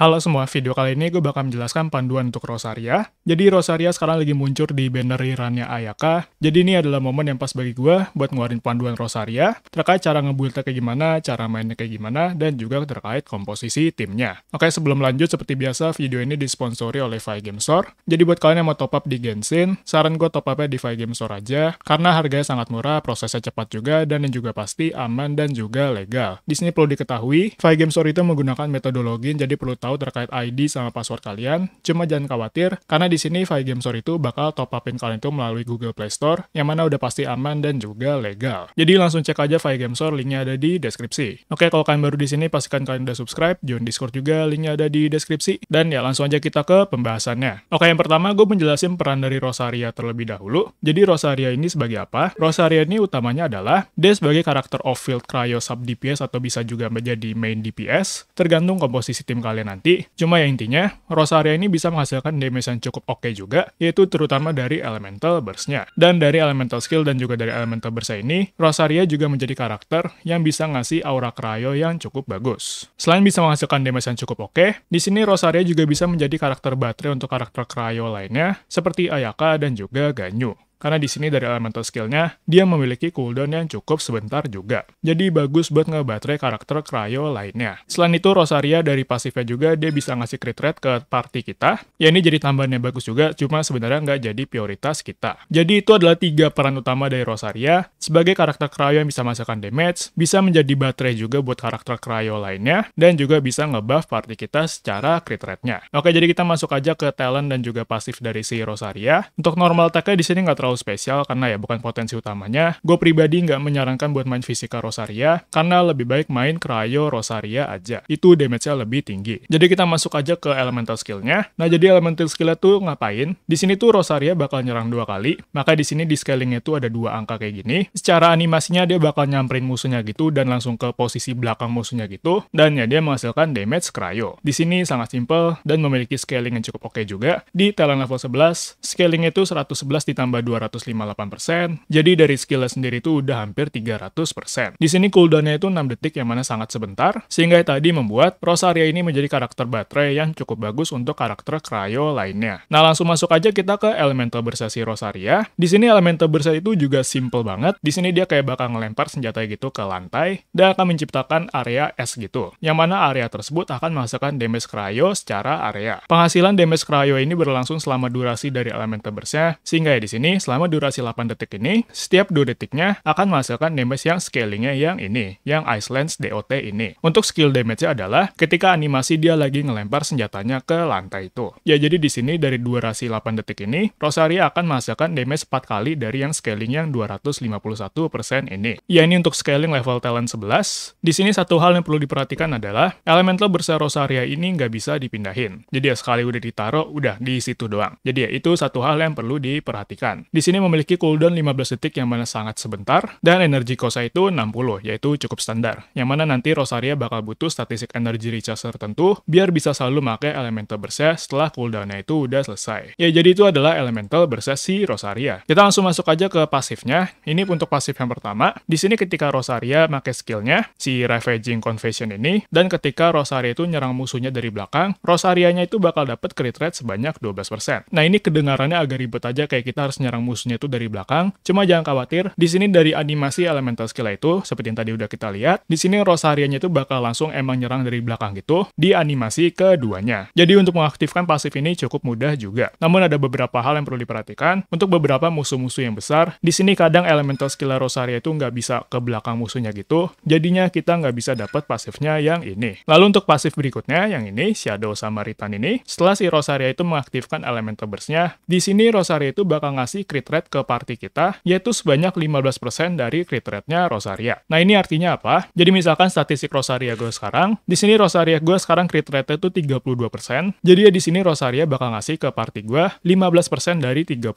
Halo semua, video kali ini gue bakal menjelaskan panduan untuk Rosaria. Jadi Rosaria sekarang lagi muncul di banner rerunnya Ayaka. Jadi ini adalah momen yang pas bagi gue buat ngeluarin panduan Rosaria, terkait cara ngebuildnya kayak gimana, cara mainnya kayak gimana, dan juga terkait komposisi timnya. Oke, sebelum lanjut, seperti biasa video ini disponsori oleh Five Game Store. Jadi buat kalian yang mau top up di Genshin, saran gue top upnya di Five Game Store aja, karena harganya sangat murah, prosesnya cepat juga, dan yang juga pasti aman dan juga legal. Di sini perlu diketahui, Five Game Store itu menggunakan metodologi, jadi perlu tahu tahu terkait ID sama password kalian, cuma jangan khawatir, karena di sini Store itu bakal top upin kalian itu melalui Google Play Store, yang mana udah pasti aman dan juga legal. Jadi langsung cek aja Game Store, linknya ada di deskripsi. Oke, kalau kalian baru di sini, pastikan kalian udah subscribe, join Discord juga, linknya ada di deskripsi. Dan ya langsung aja kita ke pembahasannya. Oke, yang pertama gue menjelaskan peran dari Rosaria terlebih dahulu. Jadi Rosaria ini sebagai apa? Rosaria ini utamanya adalah, dia sebagai karakter off-field cryo sub DPS atau bisa juga menjadi main DPS, tergantung komposisi tim kalian nanti nanti. Cuma ya intinya, Rosaria ini bisa menghasilkan damage yang cukup oke okay juga, yaitu terutama dari elemental burst-nya. Dan dari elemental skill dan juga dari elemental burst ini, Rosaria juga menjadi karakter yang bisa ngasih aura cryo yang cukup bagus. Selain bisa menghasilkan damage yang cukup oke, okay, di sini Rosaria juga bisa menjadi karakter baterai untuk karakter cryo lainnya, seperti Ayaka dan juga Ganyu. Karena di sini dari elemental skillnya, dia memiliki cooldown yang cukup sebentar juga. Jadi bagus buat ngebaterai karakter Cryo lainnya. Selain itu, Rosaria dari pasifnya juga dia bisa ngasih crit rate ke party kita. Ya ini jadi tambahannya bagus juga, cuma sebenarnya nggak jadi prioritas kita. Jadi itu adalah tiga peran utama dari Rosaria. Sebagai karakter Cryo yang bisa masakan damage, bisa menjadi baterai juga buat karakter Cryo lainnya, dan juga bisa ngebuff party kita secara crit rate-nya. Oke, jadi kita masuk aja ke talent dan juga pasif dari si Rosaria. Untuk normal attack-nya di sini nggak terlalu terlalu spesial karena ya bukan potensi utamanya. Gue pribadi nggak menyarankan buat main Fisika Rosaria karena lebih baik main Cryo Rosaria aja. Itu damage-nya lebih tinggi. Jadi kita masuk aja ke elemental skill-nya. Nah jadi elemental skill-nya tuh ngapain? Di sini tuh Rosaria bakal nyerang dua kali, maka di sini di scalingnya tuh ada dua angka kayak gini. Secara animasinya dia bakal nyamperin musuhnya gitu dan langsung ke posisi belakang musuhnya gitu. Dan ya dia menghasilkan damage Cryo. Di sini sangat simple dan memiliki scaling yang cukup oke okay juga. Di Talent level 11, scaling itu 111 ditambah 200 258%. Jadi dari skillnya sendiri itu udah hampir 300%. Di sini cooldownnya itu 6 detik yang mana sangat sebentar, sehingga tadi membuat Rosaria ini menjadi karakter baterai yang cukup bagus untuk karakter Cryo lainnya. Nah langsung masuk aja kita ke Elemental Bersasi Rosaria. Di sini Elemental Bersa itu juga simple banget. Di sini dia kayak bakal ngelempar senjata gitu ke lantai dan akan menciptakan area es gitu. Yang mana area tersebut akan menghasilkan damage Cryo secara area. Penghasilan damage Cryo ini berlangsung selama durasi dari Elemental Bersa, sehingga ya di sini selama durasi 8 detik ini, setiap 2 detiknya akan menghasilkan damage yang scalingnya yang ini, yang Ice Lance DOT ini. Untuk skill damage-nya adalah ketika animasi dia lagi ngelempar senjatanya ke lantai itu. Ya jadi di sini dari durasi 8 detik ini, Rosaria akan menghasilkan damage 4 kali dari yang scaling yang 251% ini. Ya ini untuk scaling level talent 11. Di sini satu hal yang perlu diperhatikan adalah elemental bersa Rosaria ini nggak bisa dipindahin. Jadi ya sekali udah ditaruh, udah di situ doang. Jadi ya itu satu hal yang perlu diperhatikan di sini memiliki cooldown 15 detik yang mana sangat sebentar, dan energi kosa itu 60, yaitu cukup standar, yang mana nanti Rosaria bakal butuh statistik energi recharge tertentu biar bisa selalu pakai elemental berses setelah cooldownnya itu udah selesai. Ya jadi itu adalah elemental berses si Rosaria. Kita langsung masuk aja ke pasifnya. Ini untuk pasif yang pertama, di sini ketika Rosaria pakai skillnya, si Ravaging Confession ini, dan ketika Rosaria itu nyerang musuhnya dari belakang, Rosarianya itu bakal dapat crit rate sebanyak 12%. Nah ini kedengarannya agak ribet aja kayak kita harus nyerang menyerang musuhnya itu dari belakang. Cuma jangan khawatir, di sini dari animasi elemental skill itu, seperti yang tadi udah kita lihat, di sini Rosarianya itu bakal langsung emang nyerang dari belakang gitu, di animasi keduanya. Jadi untuk mengaktifkan pasif ini cukup mudah juga. Namun ada beberapa hal yang perlu diperhatikan. Untuk beberapa musuh-musuh yang besar, di sini kadang elemental skill Rosaria itu nggak bisa ke belakang musuhnya gitu, jadinya kita nggak bisa dapat pasifnya yang ini. Lalu untuk pasif berikutnya, yang ini, Shadow Samaritan ini, setelah si Rosaria itu mengaktifkan elemental burstnya, di sini Rosaria itu bakal ngasih crit rate ke party kita, yaitu sebanyak 15% dari crit rate-nya Rosaria. Nah, ini artinya apa? Jadi misalkan statistik Rosaria gue sekarang, di sini Rosaria gue sekarang crit rate itu 32%, jadi ya di sini Rosaria bakal ngasih ke party gue 15% dari 32%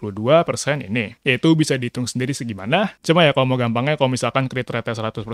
ini. Yaitu bisa dihitung sendiri segimana, cuma ya kalau mau gampangnya kalau misalkan crit rate 100%,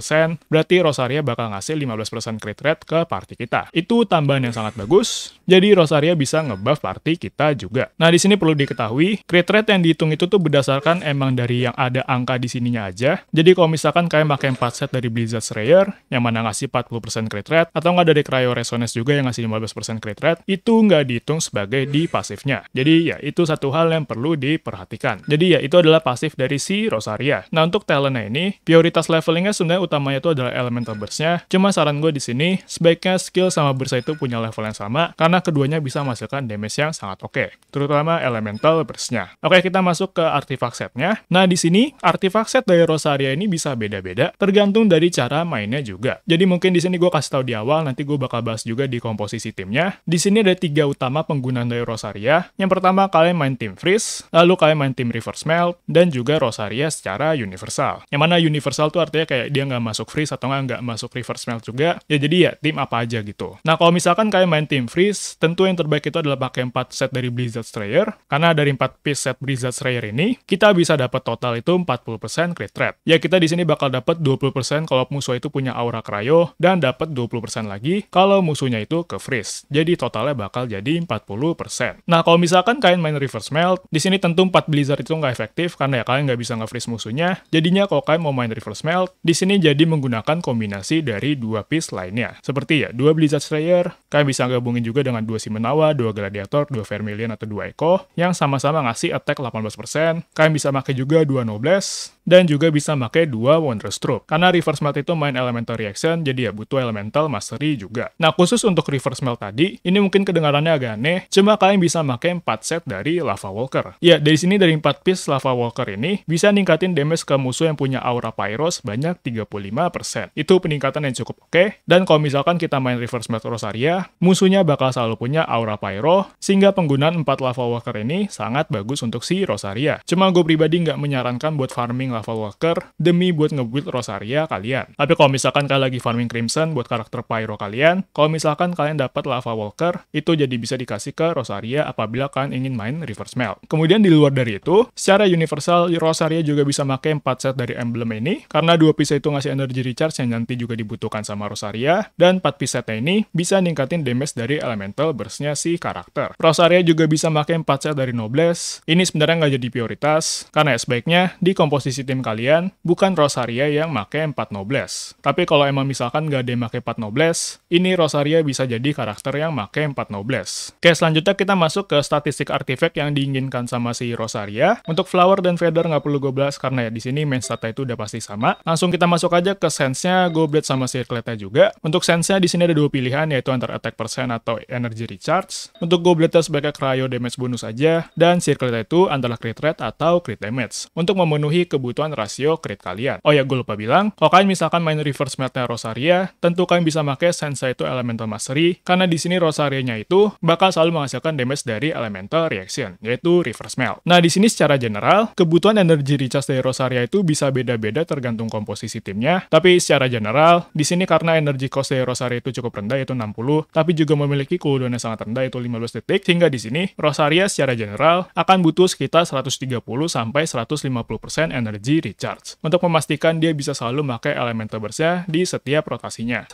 berarti Rosaria bakal ngasih 15% crit rate ke party kita. Itu tambahan yang sangat bagus, jadi Rosaria bisa ngebuff party kita juga. Nah, di sini perlu diketahui, crit rate yang dihitung itu tuh berdasarkan emang dari yang ada angka di sininya aja. Jadi kalau misalkan kalian pakai 4 set dari Blizzard Slayer, yang mana ngasih 40% crit rate, atau nggak dari Cryo Resonance juga yang ngasih 15% crit rate, itu nggak dihitung sebagai di pasifnya. Jadi ya itu satu hal yang perlu diperhatikan. Jadi ya itu adalah pasif dari si Rosaria. Nah untuk talentnya ini, prioritas levelingnya sebenarnya utamanya itu adalah elemental burstnya. Cuma saran gue di sini, sebaiknya skill sama burst itu punya level yang sama, karena keduanya bisa menghasilkan damage yang sangat oke. Okay. Terutama elemental burstnya. Oke, okay, kita masuk ke ke artifak setnya. Nah, di sini artifak set dari Rosaria ini bisa beda-beda tergantung dari cara mainnya juga. Jadi mungkin di sini gue kasih tahu di awal, nanti gue bakal bahas juga di komposisi timnya. Di sini ada tiga utama penggunaan dari Rosaria. Yang pertama kalian main tim freeze, lalu kalian main tim reverse melt, dan juga Rosaria secara universal. Yang mana universal tuh artinya kayak dia nggak masuk freeze atau nggak masuk reverse melt juga. Ya jadi ya tim apa aja gitu. Nah kalau misalkan kalian main tim freeze, tentu yang terbaik itu adalah pakai 4 set dari Blizzard Strayer karena dari 4 piece set Blizzard Slayer ini, kita bisa dapat total itu 40% crit rate. Ya kita di sini bakal dapat 20% kalau musuh itu punya aura cryo dan dapat 20% lagi kalau musuhnya itu ke freeze. Jadi totalnya bakal jadi 40%. Nah, kalau misalkan kalian main reverse melt, di sini tentu 4 blizzard itu nggak efektif karena ya kalian nggak bisa nge-freeze musuhnya. Jadinya kalau kalian mau main reverse melt, di sini jadi menggunakan kombinasi dari dua piece lainnya. Seperti ya, dua blizzard slayer, kalian bisa gabungin juga dengan dua simenawa, dua gladiator, dua vermilion atau dua echo yang sama-sama ngasih attack 18% Kalian bisa pakai juga dua nobles dan juga bisa pakai dua Wondrous Troop. Karena Reverse Melt itu main Elemental Reaction, jadi ya butuh Elemental Mastery juga. Nah, khusus untuk Reverse Melt tadi, ini mungkin kedengarannya agak aneh, cuma kalian bisa pakai 4 set dari Lava Walker. Ya, dari sini dari 4 piece Lava Walker ini, bisa ningkatin damage ke musuh yang punya aura Pyro sebanyak 35%. Itu peningkatan yang cukup oke, okay. dan kalau misalkan kita main Reverse Melt Rosaria, musuhnya bakal selalu punya aura Pyro, sehingga penggunaan 4 Lava Walker ini sangat bagus untuk si Rosaria. Rosaria. Cuma gue pribadi nggak menyarankan buat farming Lava Walker demi buat nge Rosaria kalian. Tapi kalau misalkan kalian lagi farming Crimson buat karakter Pyro kalian, kalau misalkan kalian dapat Lava Walker, itu jadi bisa dikasih ke Rosaria apabila kalian ingin main Reverse Melt. Kemudian di luar dari itu, secara universal Rosaria juga bisa pakai 4 set dari emblem ini, karena dua piece itu ngasih energy recharge yang nanti juga dibutuhkan sama Rosaria, dan 4 piece setnya ini bisa ningkatin damage dari elemental burstnya si karakter. Rosaria juga bisa pakai 4 set dari Nobles, ini sebenarnya nggak jadi prioritas, karena ya sebaiknya di komposisi tim kalian bukan Rosaria yang make 4 Nobles. Tapi kalau emang misalkan nggak ada yang make 4 Nobles, ini Rosaria bisa jadi karakter yang make 4 Nobles. Oke, selanjutnya kita masuk ke statistik artifact yang diinginkan sama si Rosaria. Untuk Flower dan Feather nggak perlu Goblas karena ya di sini main stat itu udah pasti sama. Langsung kita masuk aja ke sense-nya Goblet sama Circlet-nya juga. Untuk sense-nya di sini ada dua pilihan yaitu antara attack percent atau energy recharge. Untuk Goblet sebagai cryo damage bonus aja dan Circlet itu antara crit rate Crit atau Crit Damage untuk memenuhi kebutuhan rasio Crit kalian. Oh ya, gue lupa bilang, kalau kalian misalkan main Reverse Meta Rosaria, tentu kalian bisa pakai Sensei itu Elemental Mastery, karena di sini Rosarianya itu bakal selalu menghasilkan damage dari Elemental Reaction, yaitu Reverse Melt. Nah, di sini secara general, kebutuhan energi recharge dari Rosaria itu bisa beda-beda tergantung komposisi timnya, tapi secara general, di sini karena energi cost dari Rosaria itu cukup rendah, yaitu 60, tapi juga memiliki cooldown yang sangat rendah, yaitu 15 detik, sehingga di sini Rosaria secara general akan butuh sekitar 100 130 sampai 150% energi recharge untuk memastikan dia bisa selalu memakai terbersih di setiap rotasinya. 130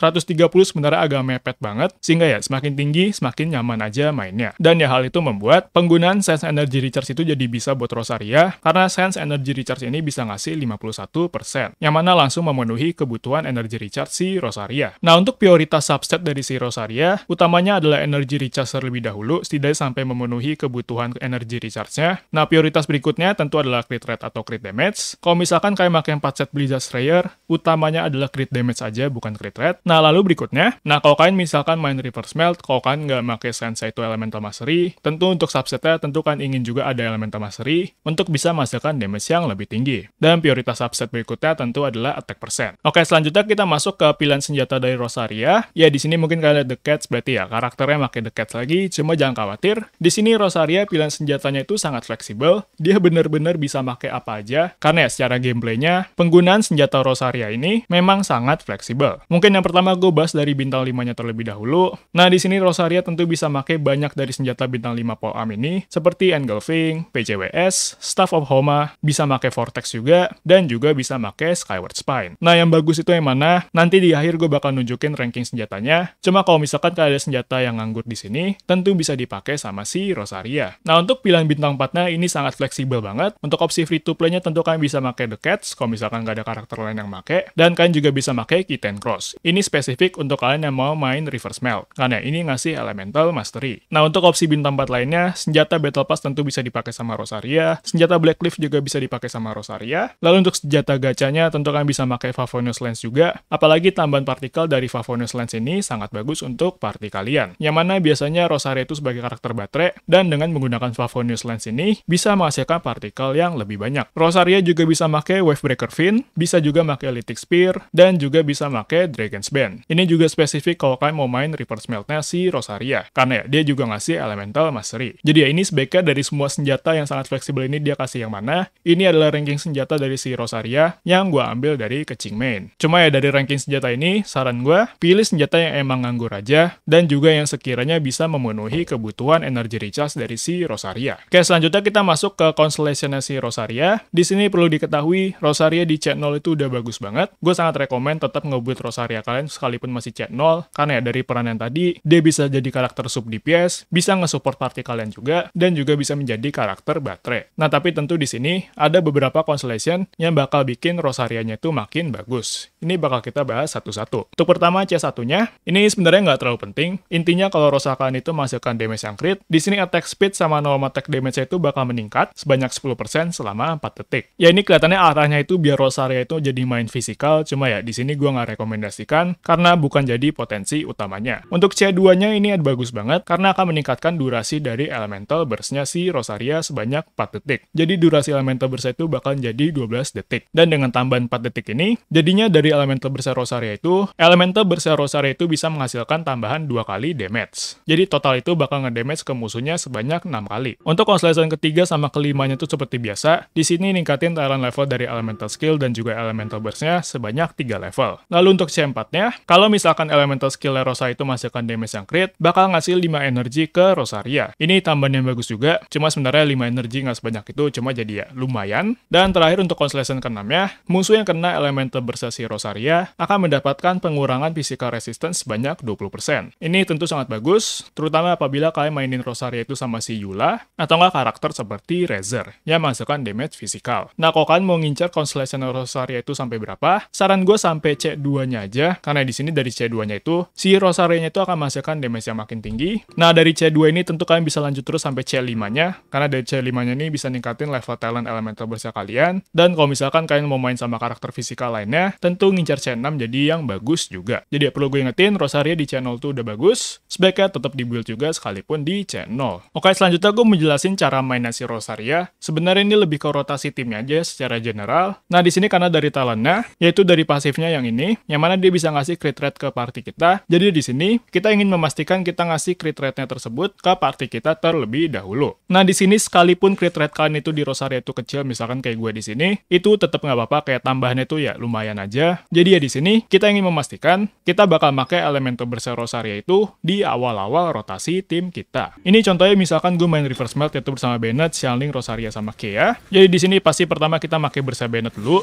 sebenarnya agak mepet banget sehingga ya semakin tinggi semakin nyaman aja mainnya. Dan ya hal itu membuat penggunaan Sense Energy Recharge itu jadi bisa buat Rosaria karena Sense Energy Recharge ini bisa ngasih 51% yang mana langsung memenuhi kebutuhan energi recharge si Rosaria. Nah untuk prioritas subset dari si Rosaria utamanya adalah energi recharge terlebih dahulu setidaknya sampai memenuhi kebutuhan energi recharge-nya. Nah prioritas berikutnya tentu adalah crit rate atau crit damage. Kalau misalkan kalian pakai 4 set Blizzard strayer, utamanya adalah crit damage aja, bukan crit rate. Nah, lalu berikutnya, nah kalau kalian misalkan main Reverse Melt, kalau kalian nggak pakai Sensei itu Elemental Mastery, tentu untuk subsetnya tentu kan ingin juga ada Elemental Mastery untuk bisa menghasilkan damage yang lebih tinggi. Dan prioritas subset berikutnya tentu adalah attack percent. Oke, selanjutnya kita masuk ke pilihan senjata dari Rosaria. Ya, di sini mungkin kalian lihat The Cats, berarti ya karakternya pakai The Cats lagi, cuma jangan khawatir. Di sini Rosaria pilihan senjatanya itu sangat fleksibel, dia benar-benar bisa pakai apa aja karena ya secara gameplaynya penggunaan senjata Rosaria ini memang sangat fleksibel. Mungkin yang pertama gue bahas dari bintang 5-nya terlebih dahulu. Nah di sini Rosaria tentu bisa pakai banyak dari senjata bintang 5 Polearm ini seperti Engulfing, PCWS, Staff of Homa, bisa pakai Vortex juga, dan juga bisa pakai Skyward Spine. Nah yang bagus itu yang mana? Nanti di akhir gue bakal nunjukin ranking senjatanya. Cuma kalau misalkan ada senjata yang nganggur di sini, tentu bisa dipakai sama si Rosaria. Nah untuk pilihan bintang 4-nya ini sangat fleksibel fleksibel banget. Untuk opsi free to play-nya tentu kalian bisa make The Cats, kalau misalkan nggak ada karakter lain yang make, dan kalian juga bisa make Kitten Cross. Ini spesifik untuk kalian yang mau main Reverse Melt, karena ini ngasih Elemental Mastery. Nah, untuk opsi bintang 4 lainnya, senjata Battle Pass tentu bisa dipakai sama Rosaria, senjata Blackleaf juga bisa dipakai sama Rosaria, lalu untuk senjata gacanya tentu kalian bisa make Favonius Lens juga, apalagi tambahan partikel dari Favonius Lens ini sangat bagus untuk party kalian, yang mana biasanya Rosaria itu sebagai karakter baterai, dan dengan menggunakan Favonius Lens ini, bisa menghasilkan menghasilkan partikel yang lebih banyak. Rosaria juga bisa wave breaker fin, bisa juga pakai lytic spear, dan juga bisa pakai dragon's band. Ini juga spesifik kalau kalian mau main reverse meltnya si Rosaria, karena ya dia juga ngasih elemental mastery. Jadi ya ini sebaiknya dari semua senjata yang sangat fleksibel ini dia kasih yang mana, ini adalah ranking senjata dari si Rosaria yang gue ambil dari Kecing Main. Cuma ya dari ranking senjata ini, saran gue, pilih senjata yang emang nganggur aja, dan juga yang sekiranya bisa memenuhi kebutuhan energi recharge dari si Rosaria. Oke, selanjutnya kita masuk ke ke constellationnya si Rosaria. Di sini perlu diketahui, Rosaria di chat 0 itu udah bagus banget. Gue sangat rekomen tetap ngebuat Rosaria kalian sekalipun masih chat 0, karena ya dari peran yang tadi, dia bisa jadi karakter sub DPS, bisa nge-support party kalian juga, dan juga bisa menjadi karakter baterai. Nah, tapi tentu di sini ada beberapa constellation yang bakal bikin Rosarianya itu makin bagus. Ini bakal kita bahas satu-satu. Untuk pertama C1-nya, ini sebenarnya nggak terlalu penting. Intinya kalau Rosaria itu menghasilkan damage yang crit, di sini attack speed sama normal attack damage itu bakal meningkat, sebanyak 10% selama 4 detik. Ya ini kelihatannya arahnya itu biar Rosaria itu jadi main fisikal, cuma ya di sini gue nggak rekomendasikan karena bukan jadi potensi utamanya. Untuk C2-nya ini bagus banget karena akan meningkatkan durasi dari elemental burst-nya si Rosaria sebanyak 4 detik. Jadi durasi elemental burst itu bakal jadi 12 detik. Dan dengan tambahan 4 detik ini, jadinya dari elemental burst Rosaria itu, elemental burst Rosaria itu bisa menghasilkan tambahan dua kali damage. Jadi total itu bakal ngedamage ke musuhnya sebanyak 6 kali. Untuk constellation ketiga sama kelima kelimanya tuh seperti biasa, di sini ningkatin talent level dari elemental skill dan juga elemental burstnya sebanyak 3 level. Lalu untuk C4-nya, kalau misalkan elemental skill Rosa itu menghasilkan damage yang crit, bakal ngasih 5 energi ke Rosaria. Ini tambahan yang bagus juga, cuma sebenarnya 5 energi nggak sebanyak itu, cuma jadi ya lumayan. Dan terakhir untuk constellation ke-6-nya, musuh yang kena elemental burstnya si Rosaria akan mendapatkan pengurangan physical resistance sebanyak 20%. Ini tentu sangat bagus, terutama apabila kalian mainin Rosaria itu sama si Yula, atau nggak karakter seperti Razer yang masukkan damage fisikal. Nah, kalau kalian mau ngincar Constellation Rosaria itu sampai berapa, saran gue sampai C2-nya aja, karena di sini dari C2-nya itu, si Rosaria-nya itu akan menghasilkan damage yang makin tinggi. Nah, dari C2 ini tentu kalian bisa lanjut terus sampai C5-nya, karena dari C5-nya ini bisa ningkatin level talent elemental bersa kalian, dan kalau misalkan kalian mau main sama karakter fisikal lainnya, tentu ngincar C6 jadi yang bagus juga. Jadi ya perlu gue ingetin, Rosaria di C0 tuh udah bagus, sebaiknya tetap di build juga sekalipun di C0. Oke, selanjutnya gue menjelasin cara mainnya si Rosaria Arya. Sebenarnya ini lebih ke rotasi timnya aja secara general. Nah, di sini karena dari talentnya, yaitu dari pasifnya yang ini, yang mana dia bisa ngasih crit rate ke party kita. Jadi di sini, kita ingin memastikan kita ngasih crit rate-nya tersebut ke party kita terlebih dahulu. Nah, di sini sekalipun crit rate kalian itu di Rosaria itu kecil, misalkan kayak gue di sini, itu tetap nggak apa-apa, kayak tambahannya itu ya lumayan aja. Jadi ya di sini, kita ingin memastikan kita bakal pakai elemen berser Rosaria itu di awal-awal rotasi tim kita. Ini contohnya misalkan gue main Reverse Melt yaitu bersama Bennett, Xiangling, Rosaria sama Kea. Jadi di sini pasti pertama kita pakai Bersa Bennett dulu.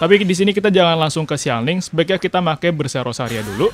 Tapi di sini kita jangan langsung ke Xiangling, sebaiknya kita pakai Bersa Rosaria dulu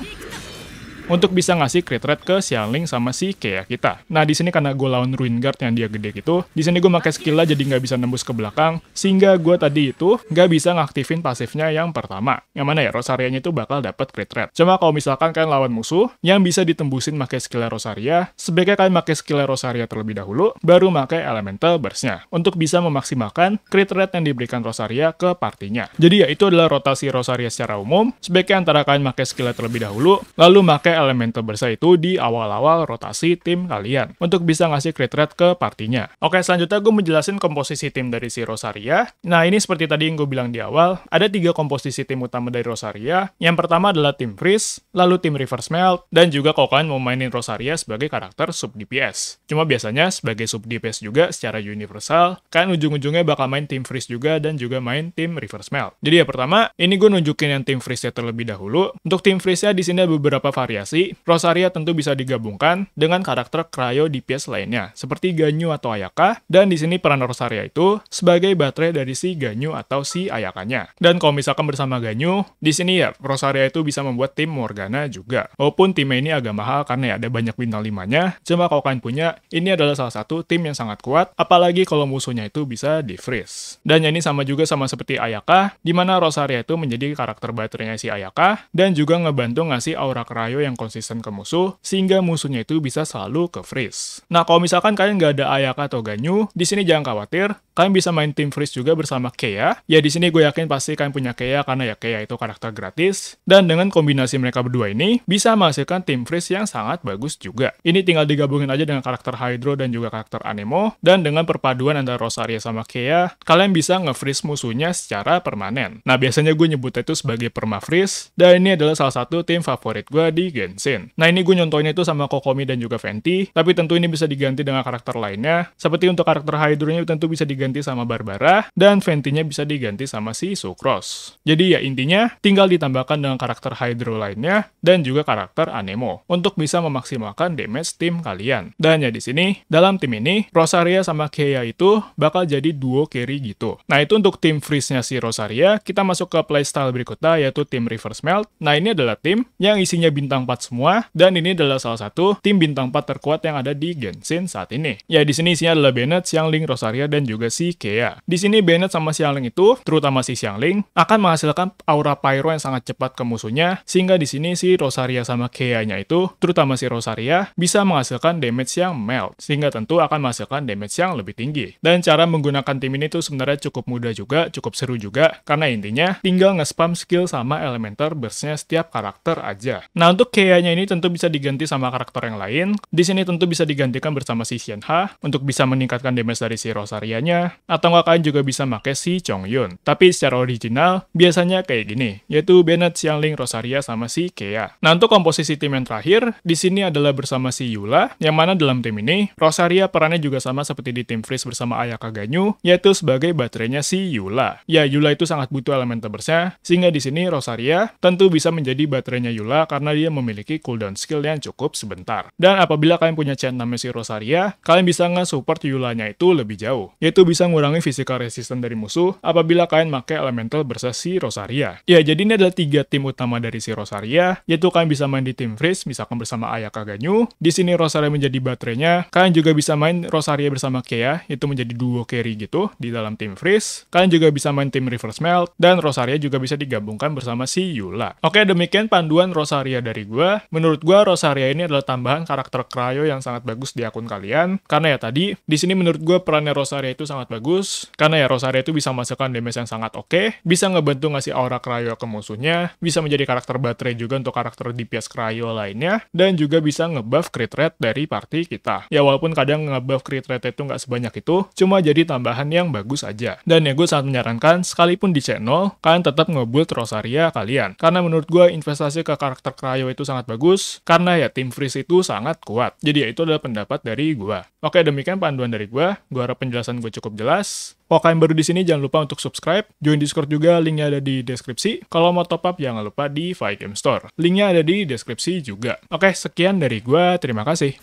untuk bisa ngasih crit rate ke Xiangling sama si Kea kita. Nah di sini karena gue lawan Ruin Guard yang dia gede gitu, di sini gue pakai skillnya jadi nggak bisa nembus ke belakang, sehingga gue tadi itu nggak bisa ngaktifin pasifnya yang pertama. Yang mana ya Rosarianya itu bakal dapat crit rate. Cuma kalau misalkan kalian lawan musuh yang bisa ditembusin pakai skill Rosaria, sebaiknya kalian pakai skill Rosaria terlebih dahulu, baru pakai elemental burstnya untuk bisa memaksimalkan crit rate yang diberikan Rosaria ke partinya. Jadi ya itu adalah rotasi Rosaria secara umum. Sebaiknya antara kalian pakai skill terlebih dahulu, lalu pakai elemental bursa itu di awal-awal rotasi tim kalian untuk bisa ngasih crit rate ke partinya. Oke, selanjutnya gue menjelaskan komposisi tim dari si Rosaria. Nah, ini seperti tadi yang gue bilang di awal, ada tiga komposisi tim utama dari Rosaria. Yang pertama adalah tim Freeze, lalu tim Reverse Melt, dan juga kalau kalian mau mainin Rosaria sebagai karakter sub DPS. Cuma biasanya sebagai sub DPS juga secara universal, kan ujung-ujungnya bakal main tim Freeze juga dan juga main tim Reverse Melt. Jadi ya pertama, ini gue nunjukin yang tim Freeze-nya terlebih dahulu. Untuk tim Freeze-nya di sini ada beberapa variasi variasi, Rosaria tentu bisa digabungkan dengan karakter Cryo DPS lainnya, seperti Ganyu atau Ayaka, dan di sini peran Rosaria itu sebagai baterai dari si Ganyu atau si Ayakanya. Dan kalau misalkan bersama Ganyu, di sini ya Rosaria itu bisa membuat tim Morgana juga. Walaupun tim ini agak mahal karena ya ada banyak bintang limanya, cuma kalau kalian punya, ini adalah salah satu tim yang sangat kuat, apalagi kalau musuhnya itu bisa di-freeze. Dan ini sama juga sama seperti Ayaka, di mana Rosaria itu menjadi karakter baterainya si Ayaka, dan juga ngebantu ngasih aura Cryo yang konsisten ke musuh, sehingga musuhnya itu bisa selalu ke freeze. Nah, kalau misalkan kalian nggak ada Ayaka atau Ganyu, di sini jangan khawatir, kalian bisa main tim freeze juga bersama Kea. Ya, di sini gue yakin pasti kalian punya Kea, karena ya Kea itu karakter gratis. Dan dengan kombinasi mereka berdua ini, bisa menghasilkan tim freeze yang sangat bagus juga. Ini tinggal digabungin aja dengan karakter Hydro dan juga karakter Anemo, dan dengan perpaduan antara Rosaria sama Kea, kalian bisa nge-freeze musuhnya secara permanen. Nah, biasanya gue nyebutnya itu sebagai permafreeze, dan ini adalah salah satu tim favorit gue di G bensin. Nah ini gue nyontoin itu sama Kokomi dan juga Venti tapi tentu ini bisa diganti dengan karakter lainnya. Seperti untuk karakter Hydro-nya tentu bisa diganti sama Barbara, dan Fenty-nya bisa diganti sama si Sucrose. Jadi ya intinya, tinggal ditambahkan dengan karakter Hydro lainnya, dan juga karakter Anemo, untuk bisa memaksimalkan damage tim kalian. Dan ya di sini, dalam tim ini, Rosaria sama Kea itu bakal jadi duo carry gitu. Nah itu untuk tim freeze-nya si Rosaria, kita masuk ke playstyle berikutnya yaitu tim Reverse Melt. Nah ini adalah tim yang isinya bintang 4 4 semua, dan ini adalah salah satu tim bintang 4 terkuat yang ada di Genshin saat ini. Ya, di sini isinya adalah Bennett, Xiangling, Rosaria, dan juga si Kea. Di sini Bennett sama Xiangling itu, terutama si Xiangling, akan menghasilkan aura Pyro yang sangat cepat ke musuhnya, sehingga di sini si Rosaria sama Kea-nya itu, terutama si Rosaria, bisa menghasilkan damage yang melt, sehingga tentu akan menghasilkan damage yang lebih tinggi. Dan cara menggunakan tim ini tuh sebenarnya cukup mudah juga, cukup seru juga, karena intinya tinggal nge-spam skill sama elementor burst-nya setiap karakter aja. Nah, untuk Ikea-nya ini tentu bisa diganti sama karakter yang lain. Di sini tentu bisa digantikan bersama si Ha untuk bisa meningkatkan damage dari si Rosarianya, atau nggak kalian juga bisa pakai si Chongyun. Tapi secara original, biasanya kayak gini, yaitu Bennett, Xiangling, Rosaria, sama si Kea. Nah, untuk komposisi tim yang terakhir, di sini adalah bersama si Yula, yang mana dalam tim ini, Rosaria perannya juga sama seperti di tim Freeze bersama Ayaka Ganyu, yaitu sebagai baterainya si Yula. Ya, Yula itu sangat butuh elemen tebersnya, sehingga di sini Rosaria tentu bisa menjadi baterainya Yula karena dia memiliki memiliki cooldown skill yang cukup sebentar. Dan apabila kalian punya chain namanya si Rosaria, kalian bisa nge-support Yulanya itu lebih jauh, yaitu bisa ngurangi physical resistance dari musuh apabila kalian pakai elemental bersa si Rosaria. Ya, jadi ini adalah tiga tim utama dari si Rosaria, yaitu kalian bisa main di tim Freeze, misalkan bersama Ayaka Ganyu. Di sini Rosaria menjadi baterainya, kalian juga bisa main Rosaria bersama Kea, itu menjadi duo carry gitu di dalam tim Freeze. Kalian juga bisa main tim Reverse Melt, dan Rosaria juga bisa digabungkan bersama si Yula. Oke, demikian panduan Rosaria dari gue gue, menurut gue Rosaria ini adalah tambahan karakter Krayo yang sangat bagus di akun kalian. Karena ya tadi, di sini menurut gue perannya Rosaria itu sangat bagus. Karena ya Rosaria itu bisa masukkan damage yang sangat oke, okay, bisa ngebantu ngasih aura Krayo ke musuhnya, bisa menjadi karakter baterai juga untuk karakter DPS Krayo lainnya, dan juga bisa ngebuff crit rate dari party kita. Ya walaupun kadang ngebuff crit rate itu nggak sebanyak itu, cuma jadi tambahan yang bagus aja. Dan ya gue sangat menyarankan, sekalipun di channel, kalian tetap ngebuild Rosaria kalian. Karena menurut gue investasi ke karakter Krayo itu sangat bagus karena ya tim Freeze itu sangat kuat. Jadi ya itu adalah pendapat dari gua. Oke, demikian panduan dari gua. Gua harap penjelasan gua cukup jelas. Pokoknya yang baru di sini jangan lupa untuk subscribe, join Discord juga, linknya ada di deskripsi. Kalau mau top up jangan lupa di Five Game Store. Linknya ada di deskripsi juga. Oke, sekian dari gua. Terima kasih.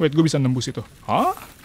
Wait, gue bisa nembus itu. Hah?